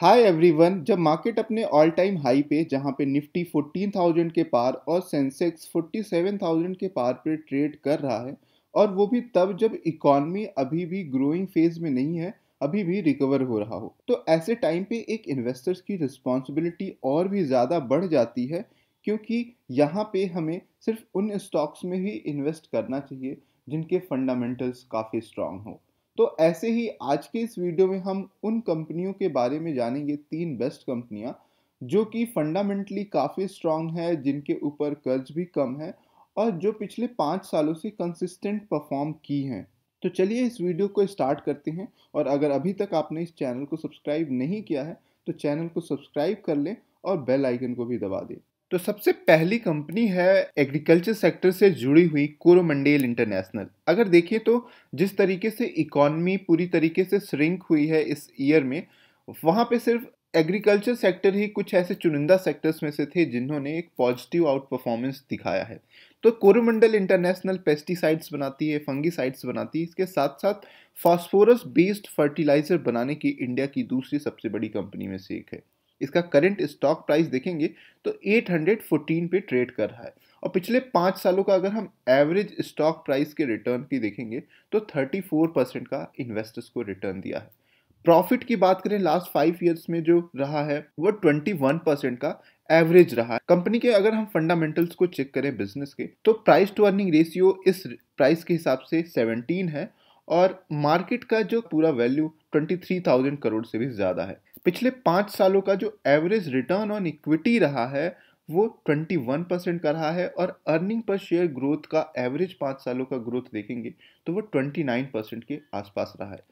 हाय everyone जब market अपने all time high पे जहां पे निफ्टी 14,000 के पार और सेंसेक्स 47,000 के पार पे ट्रेड कर रहा है और वो भी तब जब इकॉनमी अभी भी ग्रोइंग फेज में नहीं है अभी भी रिकवर हो रहा हो तो ऐसे टाइम पे एक इन्वेस्टर्स की रिस्पॉन्सिबिलिटी और भी ज़्यादा बढ़ जाती है क्योंकि यहाँ पे हमें सिर्फ उन स्टॉक्स में ही इन्वेस्ट करना चाहिए जिनके फंडामेंटल्स काफ़ी स्ट्रांग हों तो ऐसे ही आज के इस वीडियो में हम उन कंपनियों के बारे में जानेंगे तीन बेस्ट कंपनियां जो कि फंडामेंटली काफ़ी स्ट्रांग है जिनके ऊपर कर्ज भी कम है और जो पिछले पाँच सालों से कंसिस्टेंट परफॉर्म की हैं तो चलिए इस वीडियो को स्टार्ट करते हैं और अगर अभी तक आपने इस चैनल को सब्सक्राइब नहीं किया है तो चैनल को सब्सक्राइब कर लें और बेल आइकन को भी दबा दें तो सबसे पहली कंपनी है एग्रीकल्चर सेक्टर से जुड़ी हुई कोरोमंडेल इंटरनेशनल अगर देखिए तो जिस तरीके से इकोनमी पूरी तरीके से श्रिंक हुई है इस ईयर में वहाँ पे सिर्फ एग्रीकल्चर सेक्टर ही कुछ ऐसे चुनिंदा सेक्टर्स में से थे जिन्होंने एक पॉजिटिव आउट परफॉर्मेंस दिखाया है तो कोरोमंडल इंटरनेशनल पेस्टिसाइड्स बनाती है फंगीसाइड्स बनाती है इसके साथ साथ फास्फोरस बेस्ड फर्टिलाइजर बनाने की इंडिया की दूसरी सबसे बड़ी कंपनी में से एक है इसका करंट स्टॉक प्राइस देखेंगे तो 814 पे ट्रेड कर रहा है और पिछले पाँच सालों का अगर हम एवरेज स्टॉक प्राइस के रिटर्न की देखेंगे तो 34 परसेंट का इन्वेस्टर्स को रिटर्न दिया है प्रॉफिट की बात करें लास्ट फाइव ईयर्स में जो रहा है वो 21 परसेंट का एवरेज रहा है कंपनी के अगर हम फंडामेंटल्स को चेक करें बिजनेस के तो प्राइस टू अर्निंग रेशियो इस प्राइस के हिसाब से 17 है और मार्केट का जो पूरा वैल्यू 23,000 करोड़ से भी ज़्यादा है पिछले पाँच सालों का जो एवरेज रिटर्न ऑन इक्विटी रहा है वो 21 परसेंट का रहा है और अर्निंग पर शेयर ग्रोथ का एवरेज पाँच सालों का ग्रोथ देखेंगे तो वो 29 परसेंट के आसपास रहा है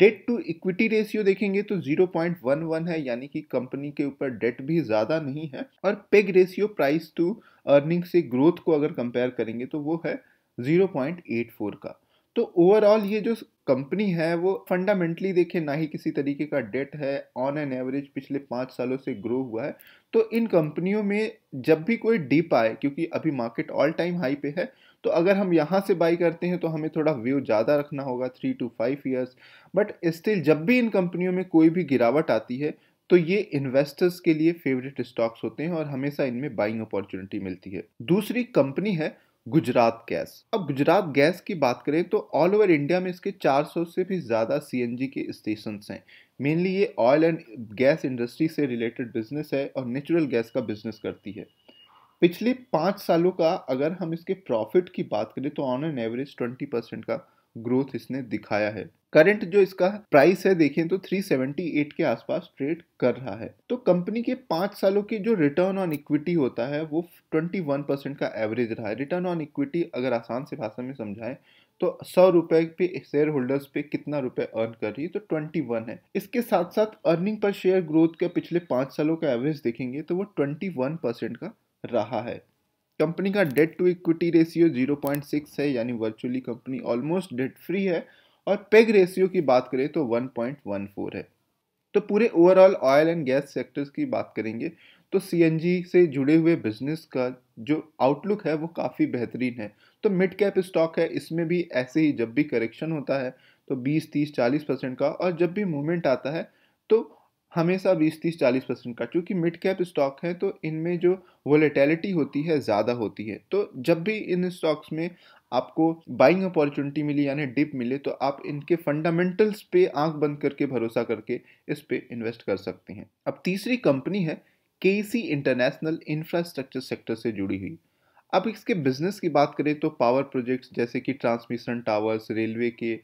डेट टू इक्विटी रेशियो देखेंगे तो 0.11 है यानी कि कंपनी के ऊपर डेट भी ज़्यादा नहीं है और PEG ratio price to earning से ग्रोथ को अगर कंपेयर करेंगे तो वो है 0.84 का तो ओवरऑल ये जो कंपनी है वो फंडामेंटली देखिए ना ही किसी तरीके का डेट है ऑन एन एवरेज पिछले पाँच सालों से ग्रो हुआ है तो इन कंपनियों में जब भी कोई डीप आए क्योंकि अभी मार्केट ऑल टाइम हाई पे है तो अगर हम यहाँ से बाई करते हैं तो हमें थोड़ा व्यू ज़्यादा रखना होगा three to five years but still जब भी इन कंपनियों में कोई भी गिरावट आती है तो ये इन्वेस्टर्स के लिए फेवरेट स्टॉक्स होते हैं और हमेशा इनमें बाइंग अपॉर्चुनिटी मिलती है दूसरी कंपनी है गुजरात गैस अब गुजरात गैस की बात करें तो ऑल ओवर इंडिया में इसके 400 से भी ज़्यादा सी के स्टेशन हैं मेनली ये ऑयल एंड गैस इंडस्ट्री से रिलेटेड बिजनेस है और नेचुरल गैस का बिजनेस करती है पिछले पाँच सालों का अगर हम इसके प्रॉफिट की बात करें तो on an average twenty percent का ग्रोथ इसने दिखाया है करंट जो इसका प्राइस है देखें तो 378 के आसपास ट्रेड कर रहा है तो कंपनी के पांच सालों के जो रिटर्न ऑन इक्विटी होता है वो 21 परसेंट का एवरेज रहा है रिटर्न ऑन इक्विटी अगर आसान से भाषा में समझाएं तो सौ रुपए पे शेयर होल्डर्स पे कितना रुपए अर्न कर रही है तो ट्वेंटी वन है इसके साथ साथ अर्निंग पर शेयर ग्रोथ के पिछले पांच सालों का एवरेज देखेंगे तो वो ट्वेंटी वन परसेंट का रहा है कंपनी का डेट टू इक्विटी रेशियो 0.6 है यानी virtually company almost debt free है और पेग रेशियो की बात करें तो 1.14 है तो पूरे overall oil and gas sectors की बात करेंगे तो सी से जुड़े हुए बिजनेस का जो आउटलुक है वो काफ़ी बेहतरीन है तो मिड कैप स्टॉक है इसमें भी ऐसे ही जब भी करेक्शन होता है तो 20 30 40 परसेंट का और जब भी मूवमेंट आता है तो हमेशा 20 30 40 परसेंट का क्योंकि मिड कैप स्टॉक है तो इनमें जो वोलेटेलिटी होती है ज़्यादा होती है तो जब भी इन स्टॉक्स में आपको बाइंग अपॉर्चुनिटी मिली यानी डिप मिले तो आप इनके फंडामेंटल्स पे आंख बंद करके भरोसा करके इस पे इन्वेस्ट कर सकते हैं अब तीसरी कंपनी है के सी इंटरनेशनल इंफ्रास्ट्रक्चर सेक्टर से जुड़ी हुई अब इसके बिजनेस की बात करें तो पावर प्रोजेक्ट्स जैसे कि ट्रांसमिशन टावर्स रेलवे के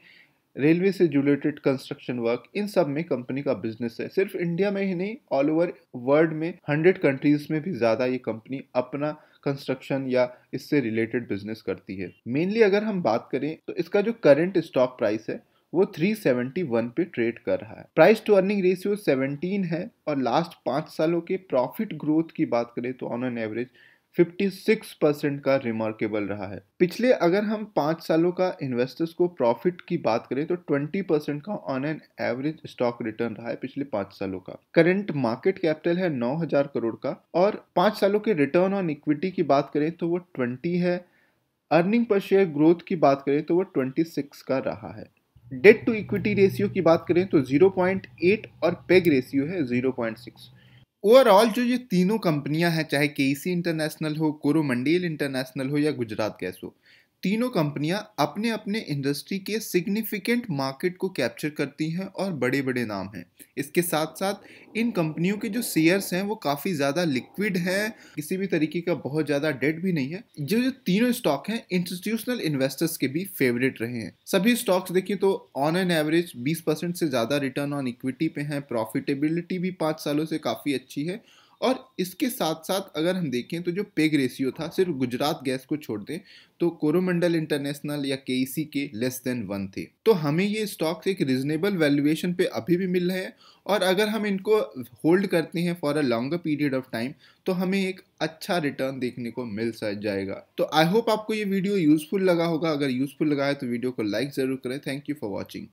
रेलवे से रिलेटेड कंस्ट्रक्शन वर्क इन सब में कंपनी का बिजनेस है सिर्फ इंडिया में ही नहीं ऑल ओवर वर्ल्ड में हंड्रेड कंट्रीज में भी ज़्यादा ये कंपनी अपना कंस्ट्रक्शन या इससे रिलेटेड बिजनेस करती है मेनली अगर हम बात करें तो इसका जो करंट स्टॉक प्राइस है वो 371 पे ट्रेड कर रहा है प्राइस टू अर्निंग रेशियो 17 है और लास्ट पाँच सालों के प्रॉफिट ग्रोथ की बात करें तो ऑन एन एवरेज 56 परसेंट का रिमार्केबल रहा है पिछले अगर हम पाँच सालों का इन्वेस्टर्स को प्रॉफिट की बात करें तो 20 परसेंट का on an average stock return रहा है पिछले पाँच सालों का करंट मार्केट कैपिटल है 9000 करोड़ का और पाँच सालों के रिटर्न ऑन इक्विटी की बात करें तो वो 20 है अर्निंग पर शेयर ग्रोथ की बात करें तो वो 26 का रहा है डेट टू इक्विटी रेशियो की बात करें तो 0.8 और पेग रेशियो है 0.6 ओवरऑल जो ये तीनों कंपनियां हैं चाहे के इंटरनेशनल हो कोरोमंडेल इंटरनेशनल हो या गुजरात गैस हो तीनों कंपनियां अपने अपने इंडस्ट्री के सिग्निफिकेंट मार्केट को कैप्चर करती हैं और बड़े बड़े नाम हैं इसके साथ साथ इन कंपनियों के जो शेयर्स हैं वो काफ़ी ज़्यादा लिक्विड हैं किसी भी तरीके का बहुत ज़्यादा डेट भी नहीं है जो जो तीनों स्टॉक हैं इंस्टीट्यूशनल इन्वेस्टर्स के भी फेवरेट रहे हैं सभी स्टॉक्स देखिए तो ऑन एन एवरेज बीस से ज़्यादा रिटर्न ऑन इक्विटी पे हैं प्रॉफिटेबिलिटी भी पाँच सालों से काफ़ी अच्छी है और इसके साथ साथ अगर हम देखें तो जो पेग रेशियो था सिर्फ गुजरात गैस को छोड़ दें तो कोरोमंडल इंटरनेशनल या के के लेस देन वन थे तो हमें ये स्टॉक्स एक रिजनेबल वैल्यूएशन पे अभी भी मिल रहे हैं और अगर हम इनको होल्ड करते हैं for a longer period of time तो हमें एक अच्छा रिटर्न देखने को मिल जाएगा तो आई होप आपको ये वीडियो यूजफुल लगा होगा अगर यूजफुल लगा है तो वीडियो को लाइक ज़रूर करें थैंक यू फॉर वॉचिंग